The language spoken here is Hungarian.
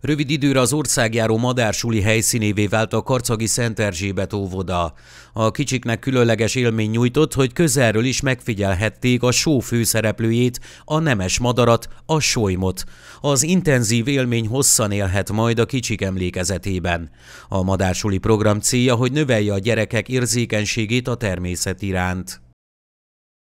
Rövid időre az országjáró madársuli helyszínévé vált a karcagi Szent Erzsébet óvoda. A kicsiknek különleges élmény nyújtott, hogy közelről is megfigyelhették a só főszereplőjét, a nemes madarat, a solymot. Az intenzív élmény hosszan élhet majd a kicsik emlékezetében. A madársuli program célja, hogy növelje a gyerekek érzékenységét a természet iránt.